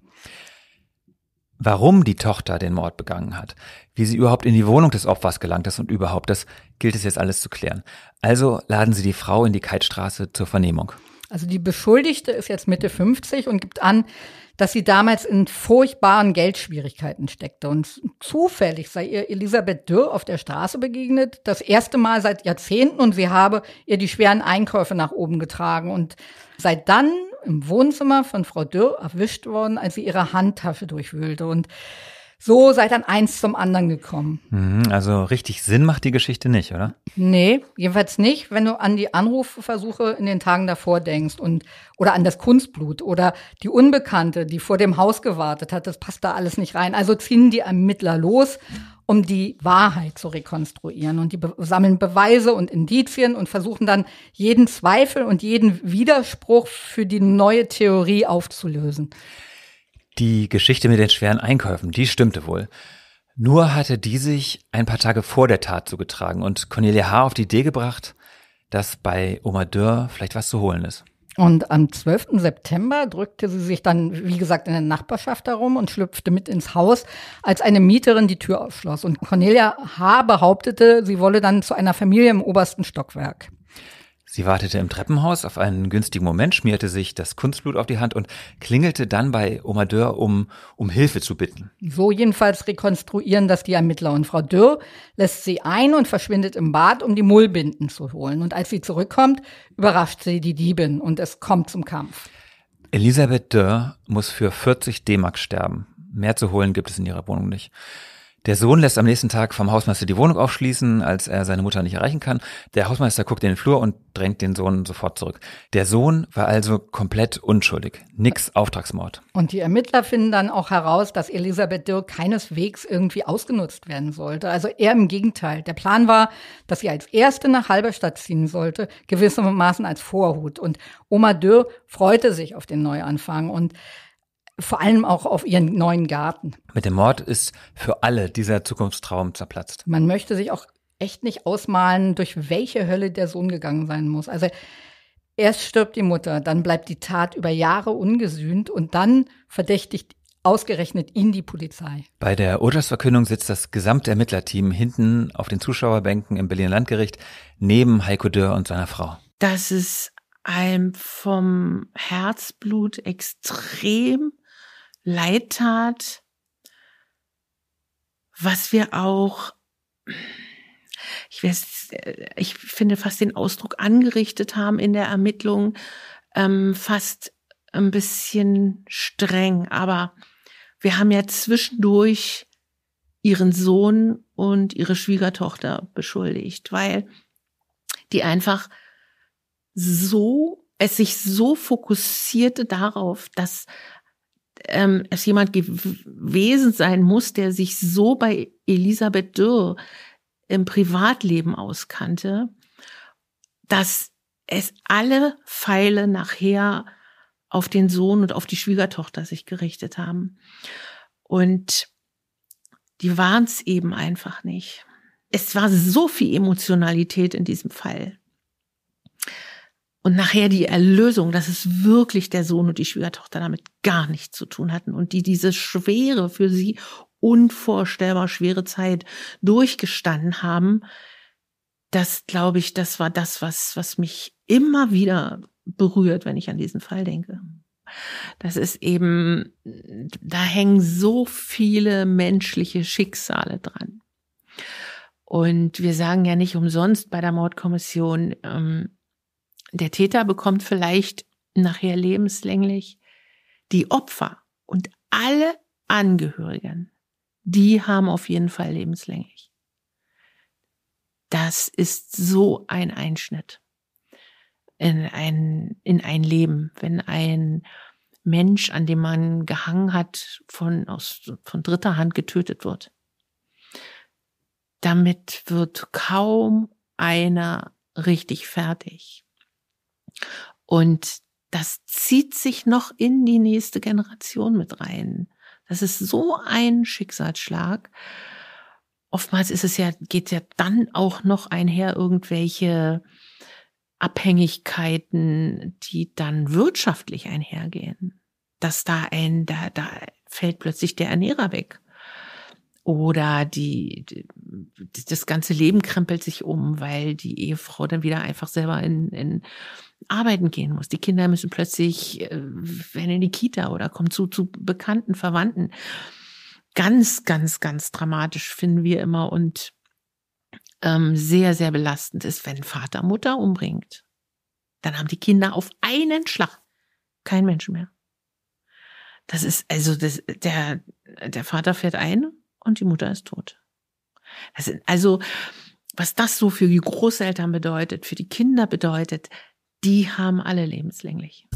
warum die Tochter den Mord begangen hat, wie sie überhaupt in die Wohnung des Opfers gelangt ist und überhaupt, das gilt es jetzt alles zu klären. Also laden sie die Frau in die Kaltstraße zur Vernehmung. Also die Beschuldigte ist jetzt Mitte 50 und gibt an, dass sie damals in furchtbaren Geldschwierigkeiten steckte. Und zufällig sei ihr Elisabeth Dürr auf der Straße begegnet, das erste Mal seit Jahrzehnten, und sie habe ihr die schweren Einkäufe nach oben getragen. Und seit dann im Wohnzimmer von Frau Dürr erwischt worden, als sie ihre Handtasche durchwühlte. Und so sei dann eins zum anderen gekommen. Mhm, also richtig Sinn macht die Geschichte nicht, oder? Nee, jedenfalls nicht, wenn du an die Anrufversuche in den Tagen davor denkst und oder an das Kunstblut oder die Unbekannte, die vor dem Haus gewartet hat, das passt da alles nicht rein. Also ziehen die Ermittler los um die Wahrheit zu rekonstruieren. Und die be sammeln Beweise und Indizien und versuchen dann jeden Zweifel und jeden Widerspruch für die neue Theorie aufzulösen. Die Geschichte mit den schweren Einkäufen, die stimmte wohl. Nur hatte die sich ein paar Tage vor der Tat zugetragen und Cornelia H. auf die Idee gebracht, dass bei Oma Dürr vielleicht was zu holen ist. Und am 12. September drückte sie sich dann, wie gesagt, in der Nachbarschaft herum und schlüpfte mit ins Haus, als eine Mieterin die Tür aufschloss. Und Cornelia H. behauptete, sie wolle dann zu einer Familie im obersten Stockwerk. Sie wartete im Treppenhaus auf einen günstigen Moment, schmierte sich das Kunstblut auf die Hand und klingelte dann bei Oma Dörr, um, um Hilfe zu bitten. So jedenfalls rekonstruieren das die Ermittler. Und Frau Dörr lässt sie ein und verschwindet im Bad, um die Mullbinden zu holen. Und als sie zurückkommt, überrascht sie die Diebin und es kommt zum Kampf. Elisabeth Dörr muss für 40 D-Mark sterben. Mehr zu holen gibt es in ihrer Wohnung nicht. Der Sohn lässt am nächsten Tag vom Hausmeister die Wohnung aufschließen, als er seine Mutter nicht erreichen kann. Der Hausmeister guckt in den Flur und drängt den Sohn sofort zurück. Der Sohn war also komplett unschuldig. Nix Auftragsmord. Und die Ermittler finden dann auch heraus, dass Elisabeth Dirk keineswegs irgendwie ausgenutzt werden sollte. Also eher im Gegenteil. Der Plan war, dass sie als Erste nach Halberstadt ziehen sollte, gewissermaßen als Vorhut. Und Oma Dürr freute sich auf den Neuanfang und vor allem auch auf ihren neuen Garten. Mit dem Mord ist für alle dieser Zukunftstraum zerplatzt. Man möchte sich auch echt nicht ausmalen, durch welche Hölle der Sohn gegangen sein muss. Also erst stirbt die Mutter, dann bleibt die Tat über Jahre ungesühnt und dann verdächtigt ausgerechnet ihn die Polizei. Bei der Urteilsverkündung sitzt das gesamte Ermittlerteam hinten auf den Zuschauerbänken im Berliner Landgericht neben Heiko Dörr und seiner Frau. Das ist einem vom Herzblut extrem leid tat, was wir auch, ich, weiß, äh, ich finde fast den Ausdruck angerichtet haben in der Ermittlung, ähm, fast ein bisschen streng. Aber wir haben ja zwischendurch ihren Sohn und ihre Schwiegertochter beschuldigt, weil die einfach so, es sich so fokussierte darauf, dass ähm, es jemand gewesen sein muss, der sich so bei Elisabeth Dürr im Privatleben auskannte, dass es alle Pfeile nachher auf den Sohn und auf die Schwiegertochter sich gerichtet haben. Und die waren es eben einfach nicht. Es war so viel Emotionalität in diesem Fall. Und nachher die Erlösung, dass es wirklich der Sohn und die Schwiegertochter damit gar nichts zu tun hatten und die diese schwere, für sie unvorstellbar schwere Zeit durchgestanden haben. Das glaube ich, das war das, was, was mich immer wieder berührt, wenn ich an diesen Fall denke. Das ist eben, da hängen so viele menschliche Schicksale dran. Und wir sagen ja nicht umsonst bei der Mordkommission, ähm, der Täter bekommt vielleicht nachher lebenslänglich die Opfer und alle Angehörigen, die haben auf jeden Fall lebenslänglich. Das ist so ein Einschnitt in ein, in ein Leben, wenn ein Mensch, an dem man gehangen hat, von, aus, von dritter Hand getötet wird. Damit wird kaum einer richtig fertig. Und das zieht sich noch in die nächste Generation mit rein. Das ist so ein Schicksalsschlag. Oftmals ist es ja, geht ja dann auch noch einher irgendwelche Abhängigkeiten, die dann wirtschaftlich einhergehen. Dass da ein, da, da fällt plötzlich der Ernährer weg. Oder die, die das ganze Leben krempelt sich um, weil die Ehefrau dann wieder einfach selber in, in arbeiten gehen muss. Die Kinder müssen plötzlich, äh, werden in die Kita oder kommen zu, zu bekannten Verwandten. Ganz, ganz, ganz dramatisch finden wir immer und ähm, sehr, sehr belastend ist, wenn Vater Mutter umbringt. Dann haben die Kinder auf einen Schlag kein Menschen mehr. Das ist, also das, der, der Vater fährt ein und die Mutter ist tot. Sind, also, was das so für die Großeltern bedeutet, für die Kinder bedeutet, die haben alle lebenslänglich.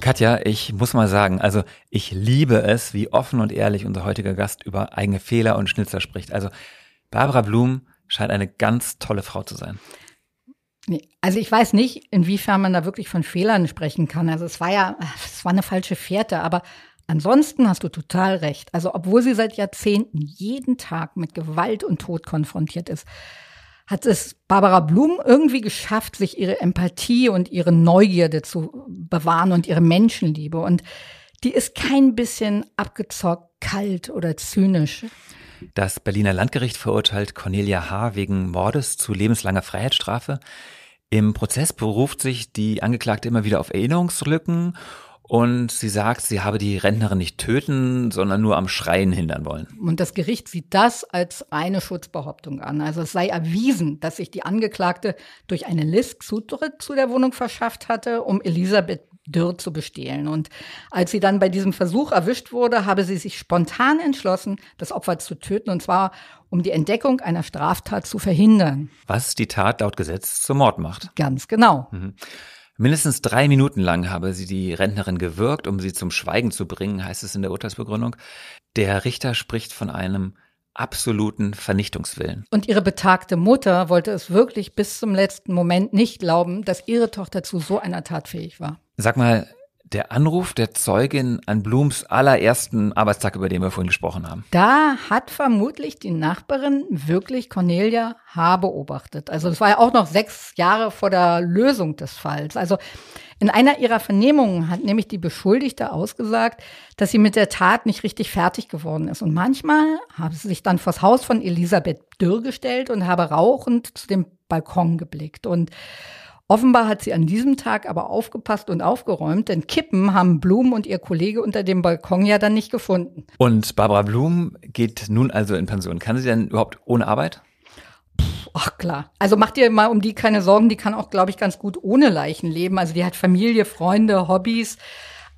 Katja, ich muss mal sagen, also ich liebe es, wie offen und ehrlich unser heutiger Gast über eigene Fehler und Schnitzer spricht. Also Barbara Blum scheint eine ganz tolle Frau zu sein. Nee. Also ich weiß nicht, inwiefern man da wirklich von Fehlern sprechen kann. Also es war ja, es war eine falsche Fährte, aber ansonsten hast du total recht. Also obwohl sie seit Jahrzehnten jeden Tag mit Gewalt und Tod konfrontiert ist, hat es Barbara Blum irgendwie geschafft, sich ihre Empathie und ihre Neugierde zu bewahren und ihre Menschenliebe. Und die ist kein bisschen abgezockt, kalt oder zynisch. Das Berliner Landgericht verurteilt Cornelia H. wegen Mordes zu lebenslanger Freiheitsstrafe. Im Prozess beruft sich die Angeklagte immer wieder auf Erinnerungslücken und sie sagt, sie habe die Rentnerin nicht töten, sondern nur am Schreien hindern wollen. Und das Gericht sieht das als eine Schutzbehauptung an. Also es sei erwiesen, dass sich die Angeklagte durch eine List Zutritt zu der Wohnung verschafft hatte, um Elisabeth Dürr zu bestehlen. Und als sie dann bei diesem Versuch erwischt wurde, habe sie sich spontan entschlossen, das Opfer zu töten, und zwar um die Entdeckung einer Straftat zu verhindern. Was die Tat laut Gesetz zum Mord macht. Ganz genau. Mhm. Mindestens drei Minuten lang habe sie die Rentnerin gewirkt, um sie zum Schweigen zu bringen, heißt es in der Urteilsbegründung. Der Richter spricht von einem absoluten Vernichtungswillen. Und ihre betagte Mutter wollte es wirklich bis zum letzten Moment nicht glauben, dass ihre Tochter zu so einer Tat fähig war. Sag mal, der Anruf der Zeugin an Blums allerersten Arbeitstag, über den wir vorhin gesprochen haben. Da hat vermutlich die Nachbarin wirklich Cornelia H. beobachtet. Also das war ja auch noch sechs Jahre vor der Lösung des Falls. Also in einer ihrer Vernehmungen hat nämlich die Beschuldigte ausgesagt, dass sie mit der Tat nicht richtig fertig geworden ist. Und manchmal habe sie sich dann vors Haus von Elisabeth Dürr gestellt und habe rauchend zu dem Balkon geblickt. Und Offenbar hat sie an diesem Tag aber aufgepasst und aufgeräumt, denn Kippen haben Blum und ihr Kollege unter dem Balkon ja dann nicht gefunden. Und Barbara Blum geht nun also in Pension. Kann sie denn überhaupt ohne Arbeit? Ach klar. Also mach dir mal um die keine Sorgen. Die kann auch, glaube ich, ganz gut ohne Leichen leben. Also die hat Familie, Freunde, Hobbys.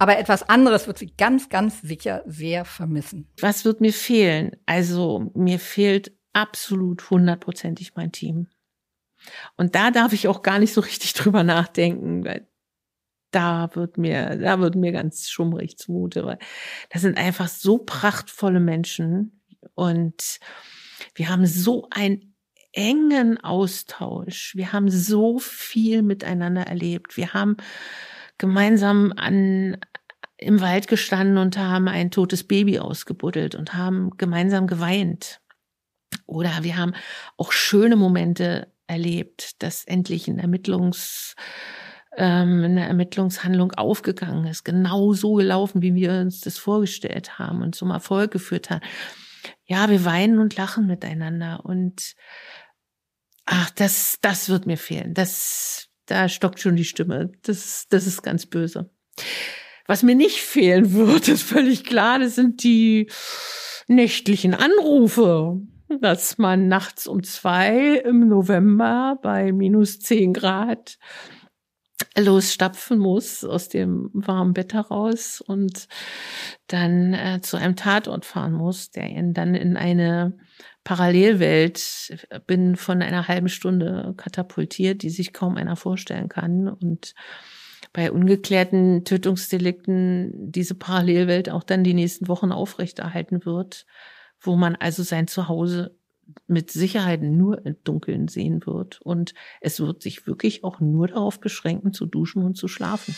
Aber etwas anderes wird sie ganz, ganz sicher sehr vermissen. Was wird mir fehlen? Also mir fehlt absolut hundertprozentig mein Team. Und da darf ich auch gar nicht so richtig drüber nachdenken, weil da wird mir, da wird mir ganz schummrig zumute, weil das sind einfach so prachtvolle Menschen und wir haben so einen engen Austausch. Wir haben so viel miteinander erlebt. Wir haben gemeinsam an, im Wald gestanden und haben ein totes Baby ausgebuddelt und haben gemeinsam geweint. Oder wir haben auch schöne Momente erlebt, dass endlich ein Ermittlungs ähm, eine Ermittlungshandlung aufgegangen ist, genau so gelaufen, wie wir uns das vorgestellt haben und zum Erfolg geführt haben. Ja, wir weinen und lachen miteinander und ach, das, das wird mir fehlen. Das, da stockt schon die Stimme. Das, das ist ganz böse. Was mir nicht fehlen wird, ist völlig klar, das sind die nächtlichen Anrufe dass man nachts um zwei im November bei minus zehn Grad losstapfen muss aus dem warmen Bett heraus und dann äh, zu einem Tatort fahren muss, der ihn dann in eine Parallelwelt äh, bin von einer halben Stunde katapultiert, die sich kaum einer vorstellen kann und bei ungeklärten Tötungsdelikten diese Parallelwelt auch dann die nächsten Wochen aufrechterhalten wird wo man also sein Zuhause mit Sicherheit nur im Dunkeln sehen wird. Und es wird sich wirklich auch nur darauf beschränken, zu duschen und zu schlafen.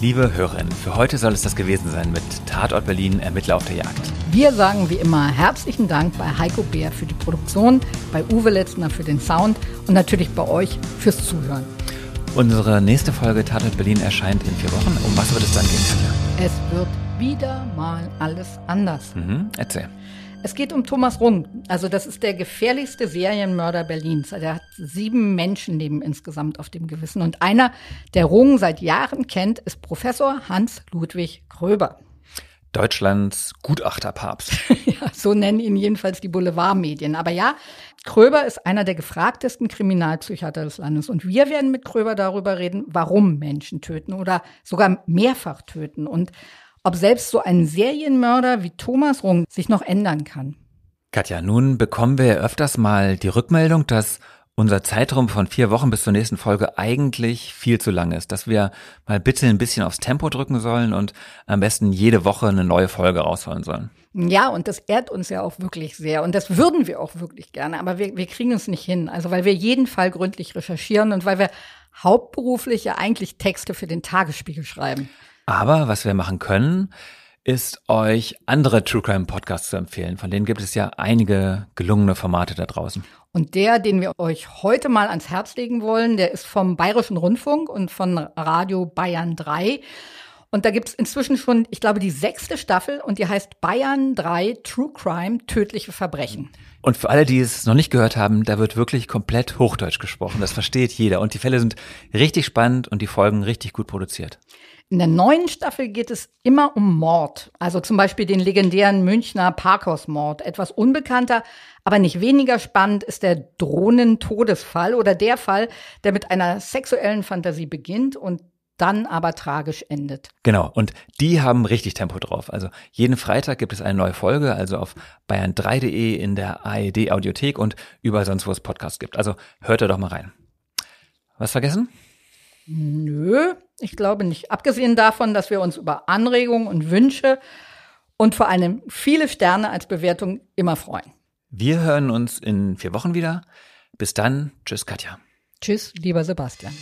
Liebe Hörerinnen, für heute soll es das gewesen sein mit Tatort Berlin, Ermittler auf der Jagd. Wir sagen wie immer herzlichen Dank bei Heiko Bär für die Produktion, bei Uwe Letzner für den Sound und natürlich bei euch fürs Zuhören. Unsere nächste Folge Tatort Berlin erscheint in vier Wochen. Um was wird es dann gehen, Katja? Es wird wieder mal alles anders. Mhm, erzähl. Es geht um Thomas Rund. Also das ist der gefährlichste Serienmörder Berlins. Er hat sieben Menschenleben insgesamt auf dem Gewissen. Und einer, der Rung seit Jahren kennt, ist Professor Hans Ludwig Gröber. Deutschlands Gutachterpapst. ja, so nennen ihn jedenfalls die Boulevardmedien. Aber ja, Kröber ist einer der gefragtesten Kriminalpsychiater des Landes. Und wir werden mit Kröber darüber reden, warum Menschen töten oder sogar mehrfach töten und ob selbst so ein Serienmörder wie Thomas Rung sich noch ändern kann. Katja, nun bekommen wir öfters mal die Rückmeldung, dass unser Zeitraum von vier Wochen bis zur nächsten Folge eigentlich viel zu lang ist, dass wir mal bitte ein bisschen aufs Tempo drücken sollen und am besten jede Woche eine neue Folge rausholen sollen. Ja, und das ehrt uns ja auch wirklich sehr und das würden wir auch wirklich gerne, aber wir, wir kriegen es nicht hin, also weil wir jeden Fall gründlich recherchieren und weil wir hauptberuflich ja eigentlich Texte für den Tagesspiegel schreiben. Aber was wir machen können, ist, euch andere True Crime Podcasts zu empfehlen. Von denen gibt es ja einige gelungene Formate da draußen. Und der, den wir euch heute mal ans Herz legen wollen, der ist vom Bayerischen Rundfunk und von Radio Bayern 3. Und da gibt es inzwischen schon, ich glaube, die sechste Staffel und die heißt Bayern 3 True Crime, tödliche Verbrechen. Und für alle, die es noch nicht gehört haben, da wird wirklich komplett Hochdeutsch gesprochen. Das versteht jeder. Und die Fälle sind richtig spannend und die Folgen richtig gut produziert. In der neuen Staffel geht es immer um Mord, also zum Beispiel den legendären Münchner Parkhausmord. Etwas unbekannter, aber nicht weniger spannend ist der Drohnen-Todesfall oder der Fall, der mit einer sexuellen Fantasie beginnt und dann aber tragisch endet. Genau, und die haben richtig Tempo drauf. Also jeden Freitag gibt es eine neue Folge, also auf bayern3.de in der AED Audiothek und überall sonst, wo es Podcasts gibt. Also hört da doch mal rein. Was vergessen? Nö, ich glaube nicht. Abgesehen davon, dass wir uns über Anregungen und Wünsche und vor allem viele Sterne als Bewertung immer freuen. Wir hören uns in vier Wochen wieder. Bis dann. Tschüss, Katja. Tschüss, lieber Sebastian.